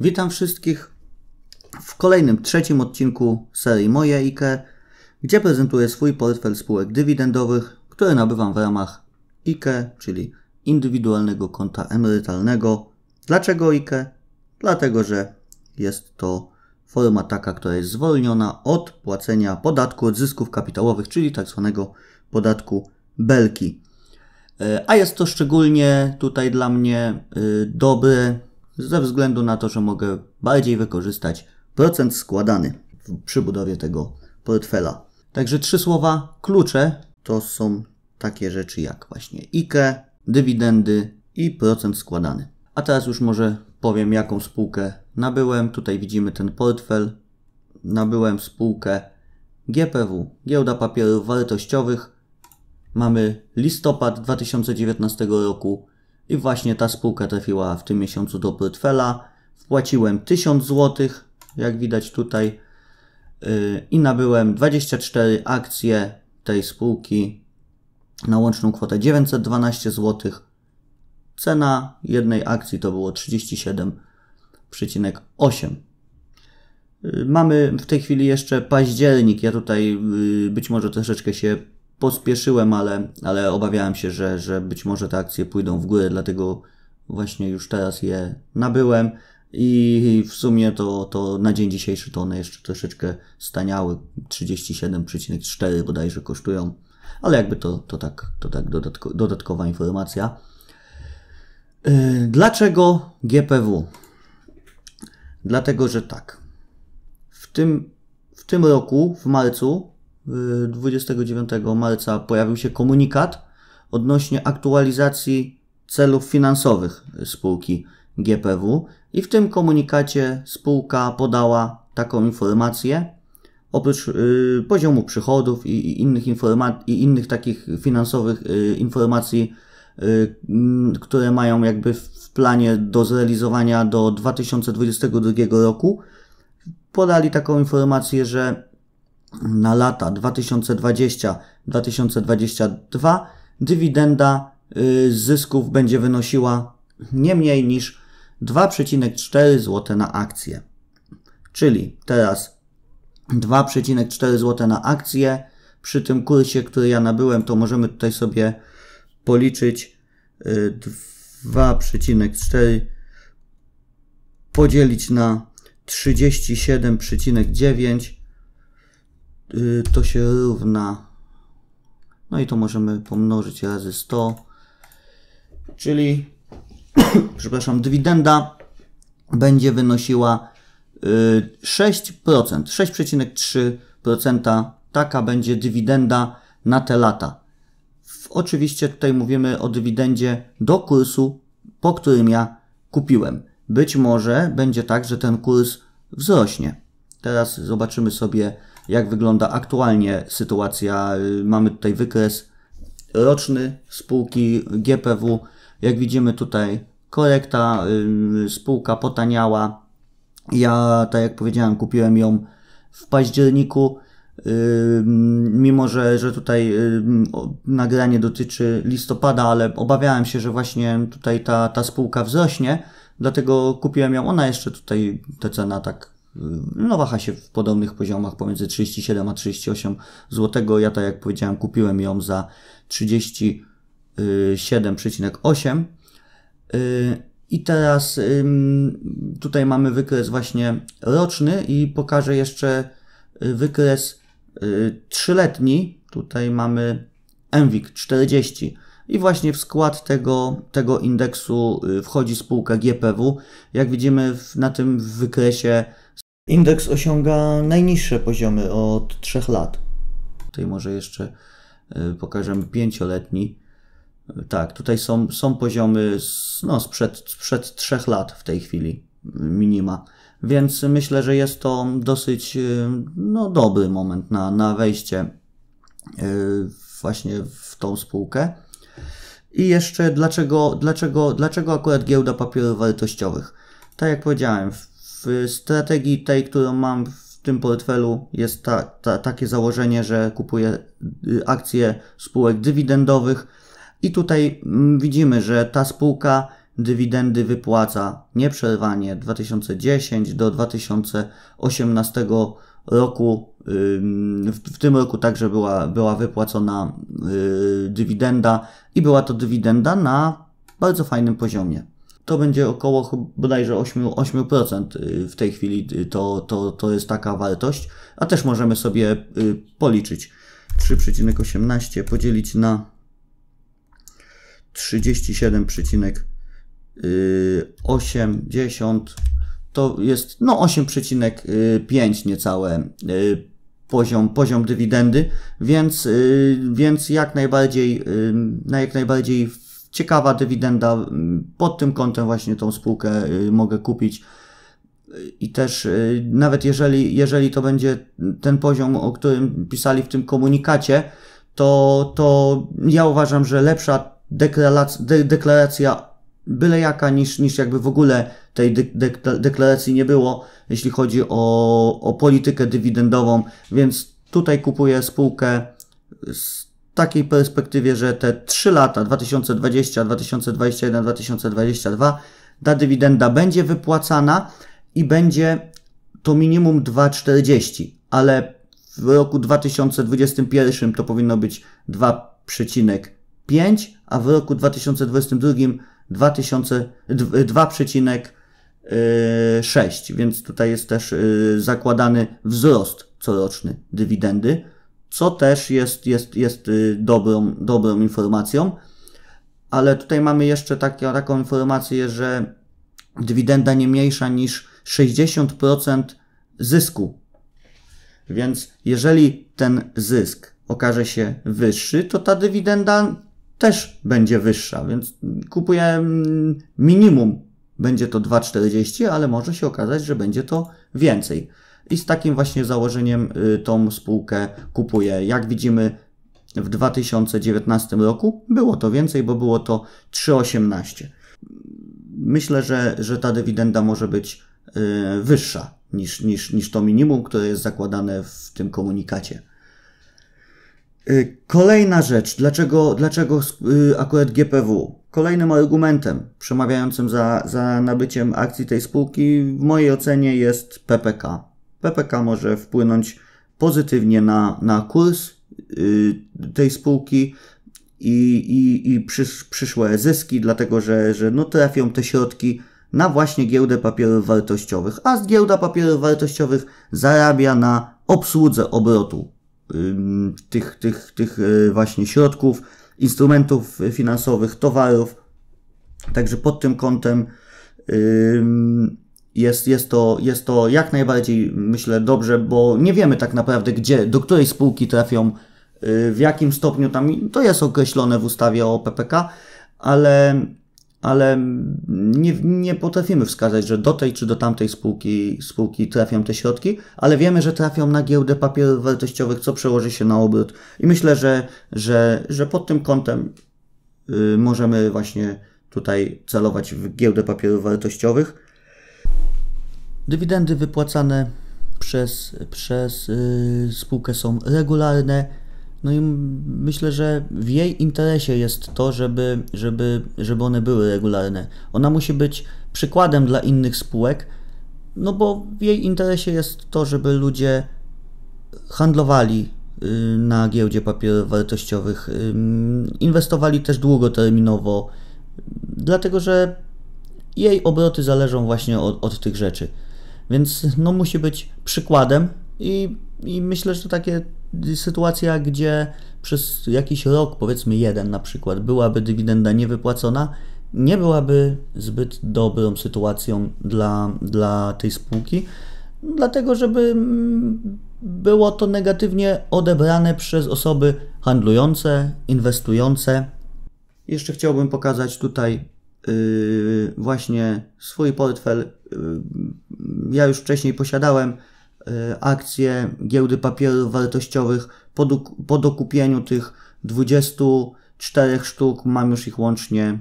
Witam wszystkich w kolejnym, trzecim odcinku serii Moje IKE, gdzie prezentuję swój portfel spółek dywidendowych, które nabywam w ramach IKE, czyli indywidualnego konta emerytalnego. Dlaczego IKE? Dlatego, że jest to forma taka, która jest zwolniona od płacenia podatku od zysków kapitałowych, czyli tak zwanego podatku belki. E, a jest to szczególnie tutaj dla mnie e, dobre ze względu na to, że mogę bardziej wykorzystać procent składany przy budowie tego portfela. Także trzy słowa klucze to są takie rzeczy jak właśnie IKE, dywidendy i procent składany. A teraz już może powiem jaką spółkę nabyłem. Tutaj widzimy ten portfel. Nabyłem spółkę GPW, Giełda Papierów Wartościowych. Mamy listopad 2019 roku i właśnie ta spółka trafiła w tym miesiącu do portfela. Wpłaciłem 1000 zł, jak widać tutaj, yy, i nabyłem 24 akcje tej spółki na łączną kwotę 912 zł. Cena jednej akcji to było 37,8. Yy, mamy w tej chwili jeszcze październik. Ja tutaj yy, być może troszeczkę się pospieszyłem, ale, ale obawiałem się, że, że być może te akcje pójdą w górę, dlatego właśnie już teraz je nabyłem i w sumie to, to na dzień dzisiejszy to one jeszcze troszeczkę staniały, 37,4 bodajże kosztują, ale jakby to, to tak, to tak dodatko, dodatkowa informacja. Yy, dlaczego GPW? Dlatego, że tak. W tym, w tym roku, w marcu, 29 y, marca pojawił się komunikat odnośnie aktualizacji celów finansowych spółki GPW i w tym komunikacie spółka podała taką informację, oprócz y, poziomu przychodów i, i innych informacji i innych takich finansowych y, informacji, y, które mają jakby w planie do zrealizowania do 2022 roku, podali taką informację, że na lata 2020-2022 dywidenda y, z zysków będzie wynosiła nie mniej niż 2,4 zł na akcję. Czyli teraz 2,4 zł na akcję przy tym kursie, który ja nabyłem, to możemy tutaj sobie policzyć 2,4 y, podzielić na 37,9 Y, to się równa no i to możemy pomnożyć razy 100 czyli przepraszam dywidenda będzie wynosiła 6%, y, 6,3% taka będzie dywidenda na te lata. Oczywiście tutaj mówimy o dywidendzie do kursu, po którym ja kupiłem. Być może będzie tak, że ten kurs wzrośnie. Teraz zobaczymy sobie jak wygląda aktualnie sytuacja. Y, mamy tutaj wykres roczny spółki GPW. Jak widzimy tutaj korekta, y, spółka potaniała. Ja, tak jak powiedziałem, kupiłem ją w październiku. Y, mimo, że, że tutaj nagranie dotyczy listopada, ale obawiałem się, że właśnie tutaj ta, ta spółka wzrośnie, dlatego kupiłem ją. Ona jeszcze tutaj, ta cena tak no waha się w podobnych poziomach pomiędzy 37 a 38 zł. Ja tak jak powiedziałem kupiłem ją za 37,8 y, i teraz tutaj mamy wykres właśnie roczny i pokażę jeszcze y, wykres y, trzyletni. Tutaj mamy MWIG 40 i właśnie w skład tego, tego indeksu wchodzi spółka GPW. Jak widzimy na tym wykresie Indeks osiąga najniższe poziomy od 3 lat. Tutaj może jeszcze y, pokażemy pięcioletni. Tak, tutaj są, są poziomy z, no, sprzed, sprzed 3 lat w tej chwili minima. Więc myślę, że jest to dosyć y, no, dobry moment na, na wejście y, właśnie w tą spółkę. I jeszcze dlaczego, dlaczego, dlaczego akurat giełda papierów wartościowych? Tak jak powiedziałem, w strategii tej, którą mam w tym portfelu, jest ta, ta, takie założenie, że kupuję y, akcje spółek dywidendowych. I tutaj mm, widzimy, że ta spółka dywidendy wypłaca nieprzerwanie 2010 do 2018 roku. W tym roku także była, była wypłacona y, dywidenda i była to dywidenda na bardzo fajnym poziomie to będzie około bodajże 8%, 8% y, w tej chwili y, to, to, to jest taka wartość, a też możemy sobie y, policzyć 3,18 podzielić na 37,80 to jest no 8,5 niecałe poziom, poziom dywidendy, więc, więc jak najbardziej, jak najbardziej ciekawa dywidenda. Mm, pod tym kątem właśnie tą spółkę y, mogę kupić. I też y, nawet jeżeli, jeżeli to będzie ten poziom, o którym pisali w tym komunikacie, to, to ja uważam, że lepsza deklaracja, deklaracja byle jaka niż, niż jakby w ogóle tej deklaracji nie było, jeśli chodzi o, o politykę dywidendową, więc tutaj kupuję spółkę z takiej perspektywie, że te 3 lata 2020, 2021, 2022 ta dywidenda będzie wypłacana i będzie to minimum 2,40, ale w roku 2021 to powinno być 2,5, a w roku 2022 2,6, y, więc tutaj jest też y, zakładany wzrost coroczny dywidendy co też jest, jest, jest y, dobrą, dobrą informacją. Ale tutaj mamy jeszcze takie, taką informację, że dywidenda nie mniejsza niż 60% zysku. Więc jeżeli ten zysk okaże się wyższy, to ta dywidenda też będzie wyższa, więc kupuję mm, minimum. Będzie to 2,40, ale może się okazać, że będzie to więcej i z takim właśnie założeniem y, tą spółkę kupuje. Jak widzimy w 2019 roku było to więcej, bo było to 3,18. Myślę, że, że ta dywidenda może być y, wyższa niż, niż, niż to minimum, które jest zakładane w tym komunikacie. Y, kolejna rzecz, dlaczego, dlaczego akurat GPW? Kolejnym argumentem przemawiającym za, za nabyciem akcji tej spółki w mojej ocenie jest PPK. PPK może wpłynąć pozytywnie na, na kurs y, tej spółki i, i, i przysz, przyszłe zyski, dlatego że, że no trafią te środki na właśnie giełdę papierów wartościowych, a giełda papierów wartościowych zarabia na obsłudze obrotu tych, tych, tych y, właśnie środków, instrumentów finansowych, towarów. Także pod tym kątem jest, jest, to, jest to jak najbardziej, myślę, dobrze, bo nie wiemy tak naprawdę, gdzie, do której spółki trafią, y, w jakim stopniu tam. To jest określone w ustawie o PPK, ale, ale nie, nie potrafimy wskazać, że do tej czy do tamtej spółki, spółki trafią te środki, ale wiemy, że trafią na giełdę papierów wartościowych, co przełoży się na obrót. I myślę, że, że, że pod tym kątem y, możemy właśnie tutaj celować w giełdę papierów wartościowych. Dywidendy wypłacane przez, przez y, spółkę są regularne. No i myślę, że w jej interesie jest to, żeby, żeby, żeby one były regularne. Ona musi być przykładem dla innych spółek, no bo w jej interesie jest to, żeby ludzie handlowali y, na giełdzie papierów wartościowych, y, inwestowali też długoterminowo, dlatego że jej obroty zależą właśnie od, od tych rzeczy. Więc no, musi być przykładem i, i myślę, że to takie sytuacja, gdzie przez jakiś rok, powiedzmy jeden na przykład, byłaby dywidenda niewypłacona, nie byłaby zbyt dobrą sytuacją dla, dla tej spółki, dlatego żeby mm, było to negatywnie odebrane przez osoby handlujące, inwestujące. Jeszcze chciałbym pokazać tutaj Y, właśnie swój portfel. Y, ja już wcześniej posiadałem y, akcje giełdy papierów wartościowych. Po, do, po dokupieniu tych 24 sztuk mam już ich łącznie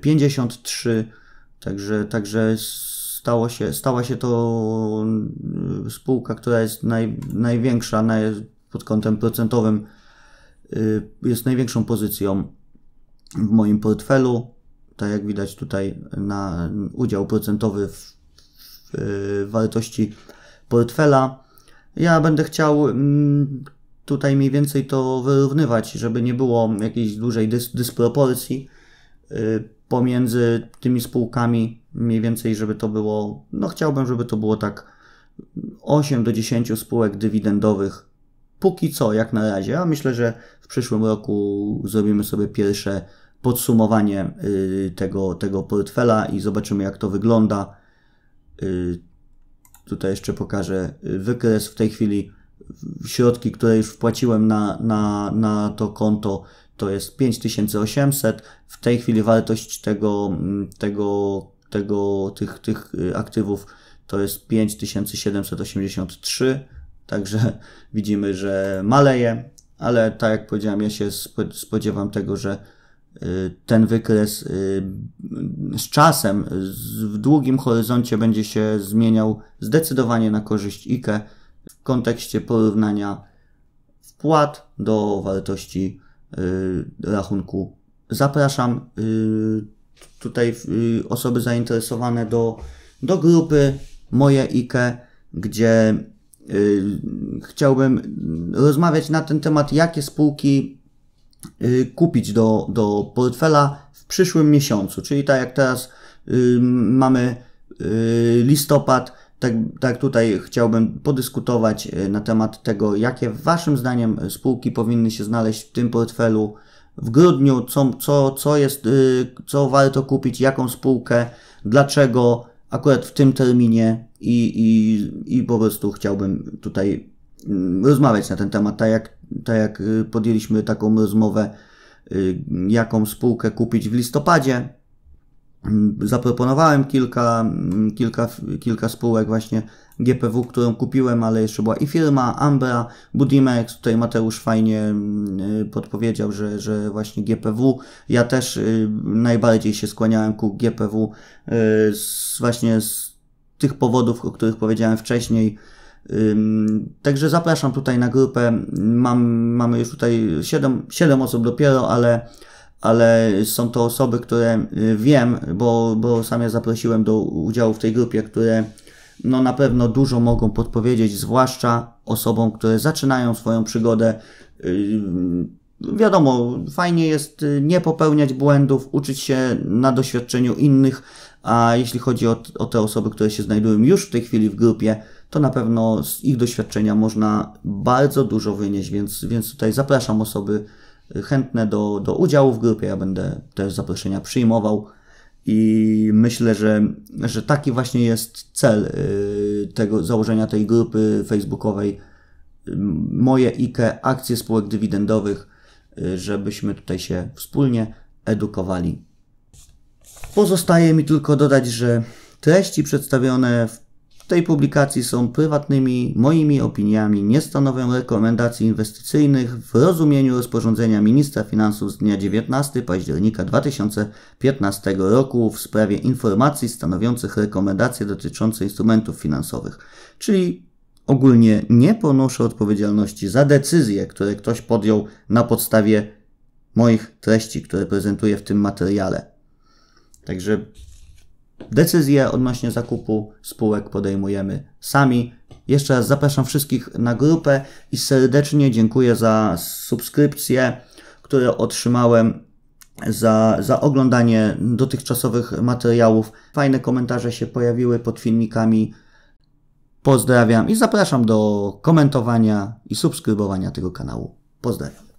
53, także, także stało się, stała się to spółka, która jest naj, największa pod kątem procentowym, jest największą pozycją w moim portfelu tak jak widać tutaj na udział procentowy w, w wartości portfela. Ja będę chciał mm, tutaj mniej więcej to wyrównywać, żeby nie było jakiejś dużej dys dysproporcji y, pomiędzy tymi spółkami, mniej więcej, żeby to było, no chciałbym, żeby to było tak 8 do 10 spółek dywidendowych. Póki co, jak na razie, a myślę, że w przyszłym roku zrobimy sobie pierwsze podsumowanie y, tego, tego portfela i zobaczymy jak to wygląda. Y, tutaj jeszcze pokażę y, wykres w tej chwili. Środki, które już wpłaciłem na, na, na to konto to jest 5800. W tej chwili wartość tego, mm, tego, tego, tych, tych aktywów to jest 5783. Także widzimy, że maleje, ale tak jak powiedziałem, ja się spodziewam tego, że Y, ten wykres y, z czasem, w długim horyzoncie będzie się zmieniał zdecydowanie na korzyść IKE w kontekście porównania wpłat do wartości y, rachunku. Zapraszam tutaj osoby zainteresowane do, do grupy Moje IKE, gdzie chciałbym rozmawiać na ten temat, jakie spółki Y, kupić do, do portfela w przyszłym miesiącu. Czyli tak jak teraz y, mamy y, listopad, tak, tak tutaj chciałbym podyskutować na temat tego, jakie Waszym zdaniem spółki powinny się znaleźć w tym portfelu w grudniu, co, co, co, jest, co warto kupić, jaką spółkę, dlaczego akurat w tym terminie i, i, i po prostu chciałbym tutaj Mm, rozmawiać na ten temat, tak jak, tak jak y, podjęliśmy taką rozmowę, y, jaką spółkę kupić w listopadzie. Mm, zaproponowałem kilka, mm, kilka, kilka spółek właśnie GPW, którą kupiłem, ale jeszcze była i firma, Ambra, Budimex, tutaj Mateusz fajnie y, podpowiedział, że, że właśnie GPW. Ja też najbardziej się skłaniałem ku GPW z, właśnie z tych powodów, o których powiedziałem wcześniej, Także zapraszam tutaj na grupę. Mam, mamy już tutaj 7, 7 osób dopiero, ale, ale są to osoby, które y, wiem, bo, bo sam ja zaprosiłem do udziału w tej grupie, które no na pewno dużo mogą podpowiedzieć, zwłaszcza osobom, które zaczynają swoją przygodę. Wiadomo, fajnie jest y, nie popełniać błędów, uczyć się na doświadczeniu innych, a jeśli chodzi o, o te osoby, które się znajdują już w tej chwili w grupie, to na pewno z ich doświadczenia można bardzo dużo wynieść, więc, więc tutaj zapraszam osoby y, chętne do, do udziału w grupie. Ja będę też zaproszenia przyjmował i myślę, że, że taki właśnie jest cel y, tego założenia tej grupy facebookowej. Moje IKE, akcje spółek dywidendowych, y, żebyśmy tutaj się wspólnie edukowali. Pozostaje mi tylko dodać, że treści przedstawione w tej publikacji są prywatnymi moimi opiniami, nie stanowią rekomendacji inwestycyjnych w rozumieniu rozporządzenia ministra finansów z dnia 19 października 2015 roku w sprawie informacji stanowiących rekomendacje dotyczące instrumentów finansowych, czyli ogólnie nie ponoszę odpowiedzialności za decyzje, które ktoś podjął na podstawie moich treści, które prezentuję w tym materiale. Także Decyzje odnośnie zakupu spółek podejmujemy sami. Jeszcze raz zapraszam wszystkich na grupę i serdecznie dziękuję za subskrypcje, które otrzymałem, za, za oglądanie dotychczasowych materiałów. Fajne komentarze się pojawiły pod filmikami. Pozdrawiam i zapraszam do komentowania i subskrybowania tego kanału. Pozdrawiam.